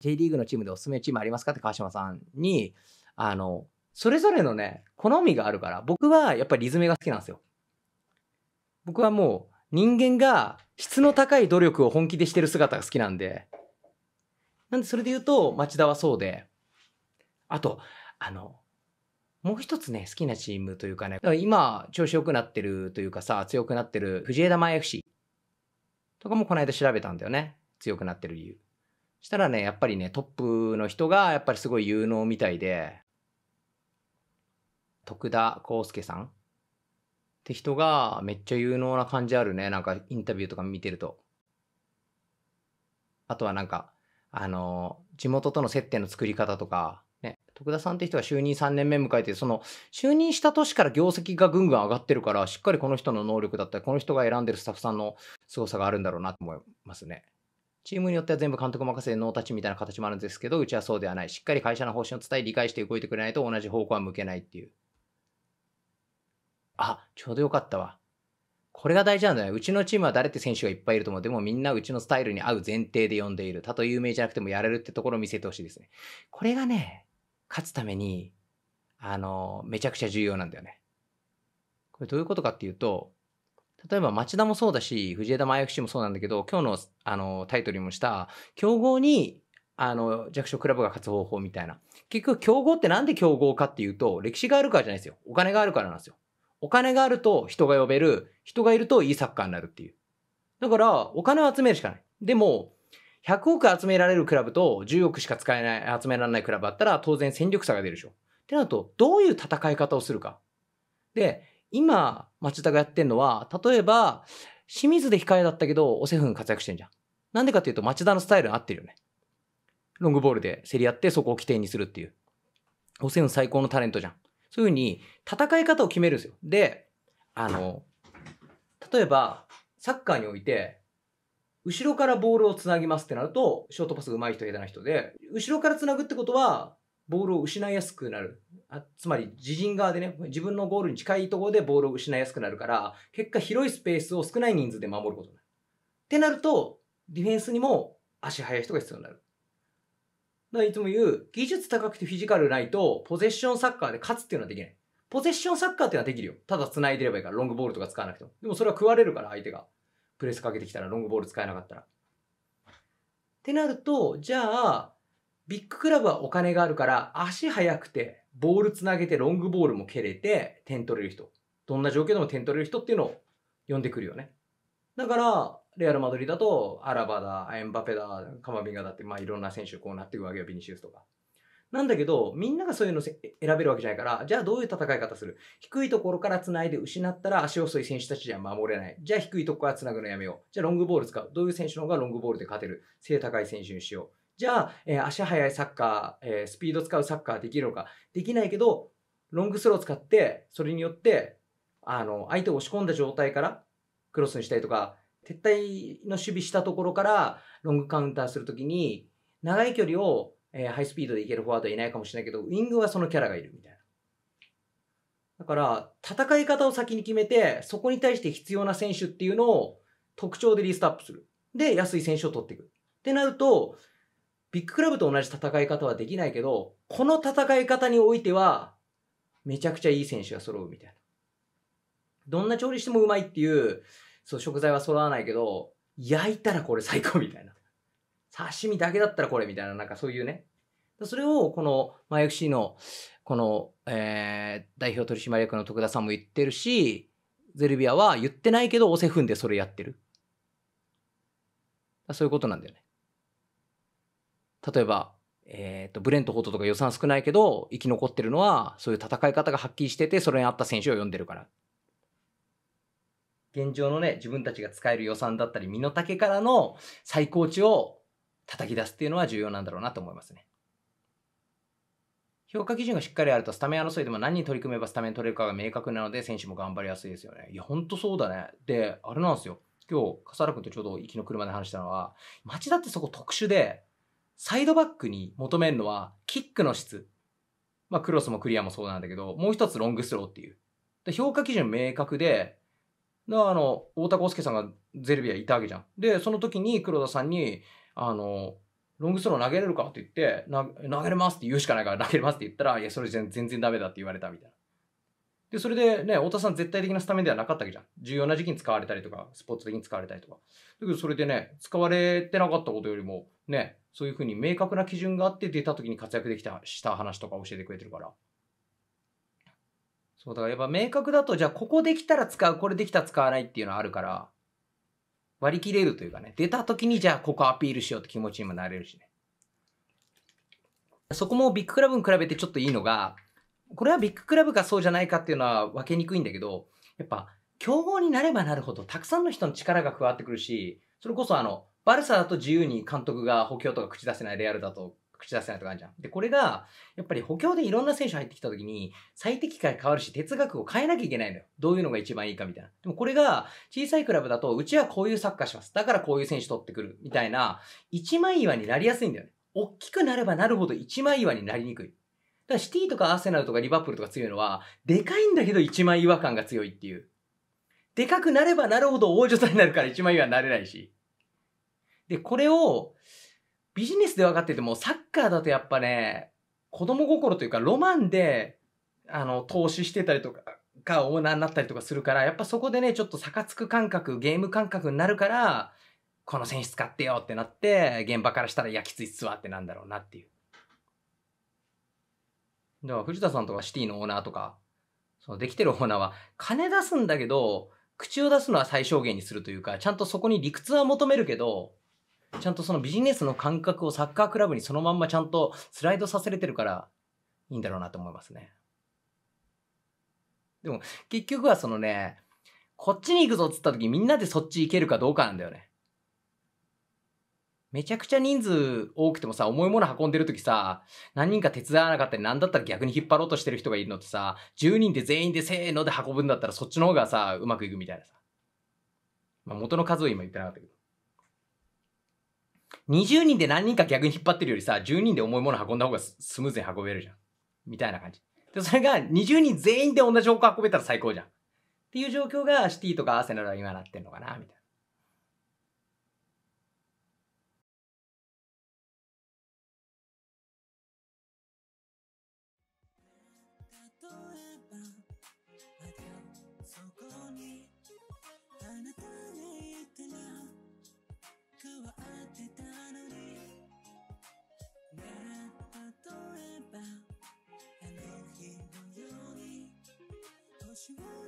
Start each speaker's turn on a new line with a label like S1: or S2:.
S1: J リーグのチームでおすすめチームありますかって川島さんに、あの、それぞれのね、好みがあるから、僕はやっぱりリズムが好きなんですよ。僕はもう、人間が質の高い努力を本気でしてる姿が好きなんで、なんでそれで言うと、町田はそうで、あと、あの、もう一つね、好きなチームというかね、今、調子良くなってるというかさ、強くなってる藤枝前 FC とかもこの間調べたんだよね。強くなってる理由。したらね、やっぱりね、トップの人がやっぱりすごい有能みたいで、徳田康介さんって人がめっちゃ有能な感じあるね。なんかインタビューとか見てると。あとはなんか、あのー、地元との接点の作り方とか、ね、徳田さんって人は就任3年目迎えて、その、就任した年から業績がぐんぐん上がってるから、しっかりこの人の能力だったり、この人が選んでるスタッフさんの凄さがあるんだろうなと思いますね。チームによっては全部監督任せでノータッチみたいな形もあるんですけど、うちはそうではない。しっかり会社の方針を伝え、理解して動いてくれないと同じ方向は向けないっていう。あ、ちょうどよかったわ。これが大事なんだよ。うちのチームは誰って選手がいっぱいいると思う。でもみんなうちのスタイルに合う前提で呼んでいる。たとえ有名じゃなくてもやれるってところを見せてほしいですね。これがね、勝つために、あの、めちゃくちゃ重要なんだよね。これどういうことかっていうと、例えば町田もそうだし、藤枝麻薬師もそうなんだけど、今日のあのタイトルにもした、競合にあの弱小クラブが勝つ方法みたいな。結局、競合ってなんで競合かっていうと、歴史があるからじゃないですよ。お金があるからなんですよ。お金があると人が呼べる、人がいるといいサッカーになるっていう。だから、お金を集めるしかない。でも、100億集められるクラブと10億しか使えない、集められないクラブあったら当然戦力差が出るでしょ。ってなると、どういう戦い方をするか。で、今、町田がやってんのは、例えば、清水で控えだったけど、オセフン活躍してんじゃん。なんでかっていうと、町田のスタイルに合ってるよね。ロングボールで競り合って、そこを起点にするっていう。オセフン最高のタレントじゃん。そういうふうに、戦い方を決めるんですよ。で、あの、例えば、サッカーにおいて、後ろからボールをつなぎますってなると、ショートパス上手い人、下手な人で、後ろからつなぐってことは、ボールを失いやすくなる。あつまり自陣側でね、自分のゴールに近いところでボールを失いやすくなるから、結果広いスペースを少ない人数で守ることになる。ってなると、ディフェンスにも足速い人が必要になる。だからいつも言う、技術高くてフィジカルないと、ポゼッションサッカーで勝つっていうのはできない。ポゼッションサッカーっていうのはできるよ。ただ繋いでればいいから、ロングボールとか使わなくても。でもそれは食われるから、相手が。プレスかけてきたら、ロングボール使えなかったら。ってなると、じゃあ、ビッグクラブはお金があるから、足速くて、ボールつなげてロングボールも蹴れて、点取れる人。どんな状況でも点取れる人っていうのを呼んでくるよね。だから、レアル・マドリーだと、アラバだ、エンバペだ、カマビンガだって、まあいろんな選手こうなっていくわけよ、ビニシウスとか。なんだけど、みんながそういうの選べるわけじゃないから、じゃあどういう戦い方する低いところからつないで失ったら足遅い選手たちじゃ守れない。じゃあ低いところからつなぐのやめよう。じゃあロングボール使う。どういう選手の方がロングボールで勝てる背高い選手にしよう。じゃあ、えー、足速いサッカー、えー、スピード使うサッカーできるのかできないけどロングスロー使ってそれによってあの相手を押し込んだ状態からクロスにしたりとか撤退の守備したところからロングカウンターするときに長い距離を、えー、ハイスピードでいけるフォワードはいないかもしれないけどウイングはそのキャラがいるみたいな。だから戦い方を先に決めてそこに対して必要な選手っていうのを特徴でリストアップする。で安い選手を取っていく。ってなるとビッグクラブと同じ戦い方はできないけど、この戦い方においては、めちゃくちゃいい選手が揃うみたいな。どんな調理してもうまいっていう、そう、食材は揃わないけど、焼いたらこれ最高みたいな。刺身だけだったらこれみたいな、なんかそういうね。それを、この、ま FC の、この、えー、代表取締役の徳田さんも言ってるし、ゼルビアは言ってないけど、おせ踏んでそれやってる。そういうことなんだよね。例えば、えっ、ー、と、ブレントフォートとか予算少ないけど、生き残ってるのは、そういう戦い方がはっきりしてて、それに合った選手を読んでるから。現状のね、自分たちが使える予算だったり、身の丈からの最高値を叩き出すっていうのは重要なんだろうなと思いますね。評価基準がしっかりあると、スタメン争いでも何に取り組めばスタメン取れるかが明確なので、選手も頑張りやすいですよね。いや、ほんとそうだね。で、あれなんですよ。今日、笠原君とちょうど行きの車で話したのは、町田ってそこ特殊で、サイドバックに求めるのは、キックの質。まあ、クロスもクリアもそうなんだけど、もう一つロングスローっていう。で評価基準明確で、だあの、太田康介さんがゼルビアいたわけじゃん。で、その時に黒田さんに、あの、ロングスロー投げれるかって言って、投げれますって言うしかないから投げれますって言ったら、いや、それ全然ダメだって言われたみたいな。で、それでね、太田さん絶対的なスタメンではなかったわけじゃん。重要な時期に使われたりとか、スポーツ的に使われたりとか。だけど、それでね、使われてなかったことよりも、ね、そういうふうに明確な基準があって出た時に活躍できた、した話とか教えてくれてるから。そう、だからやっぱ明確だと、じゃあここできたら使う、これできたら使わないっていうのはあるから、割り切れるというかね、出た時にじゃあここアピールしようって気持ちにもなれるしね。そこもビッグクラブに比べてちょっといいのが、これはビッグクラブかそうじゃないかっていうのは分けにくいんだけど、やっぱ、競合になればなるほど、たくさんの人の力が加わってくるし、それこそあの、バルサだと自由に監督が補強とか口出せない、レアルだと口出せないとかあるじゃん。で、これが、やっぱり補強でいろんな選手入ってきた時に、最適解変わるし、哲学を変えなきゃいけないのよ。どういうのが一番いいかみたいな。でもこれが、小さいクラブだと、うちはこういうサッカーします。だからこういう選手取ってくる。みたいな、一枚岩になりやすいんだよね。大きくなればなるほど一枚岩になりにくい。だからシティとかアーセナルとかリバプールとか強いのは、でかいんだけど一枚違和感が強いっていう。でかくなればなるほど王女さんになるから一枚岩になれないし。で、これをビジネスで分かってても、サッカーだとやっぱね、子供心というか、ロマンで、あの、投資してたりとか、がオーナーになったりとかするから、やっぱそこでね、ちょっと逆つく感覚、ゲーム感覚になるから、この選手使ってよってなって、現場からしたら、焼や、きついっすわってなんだろうなっていう。だから藤田さんとかシティのオーナーとか、そのできてるオーナーは、金出すんだけど、口を出すのは最小限にするというか、ちゃんとそこに理屈は求めるけど、ちゃんとそのビジネスの感覚をサッカークラブにそのまんまちゃんとスライドさせれてるからいいんだろうなと思いますね。でも結局はそのね、こっちに行くぞっつった時みんなでそっち行けるかどうかなんだよね。めちゃくちゃ人数多くてもさ、重いもの運んでる時さ、何人か手伝わなかったり、何だったら逆に引っ張ろうとしてる人がいるのってさ、10人で全員でせーので運ぶんだったらそっちの方がさ、うまくいくみたいなさ。まあ、元の数を今言ってなかったけど。20人で何人か逆に引っ張ってるよりさ、10人で重いもの運んだ方がスムーズに運べるじゃん。みたいな感じ。で、それが20人全員で同じ方向運べたら最高じゃん。っていう状況がシティとかアーセナルは今なってんのかな、みたいな。そこ希望。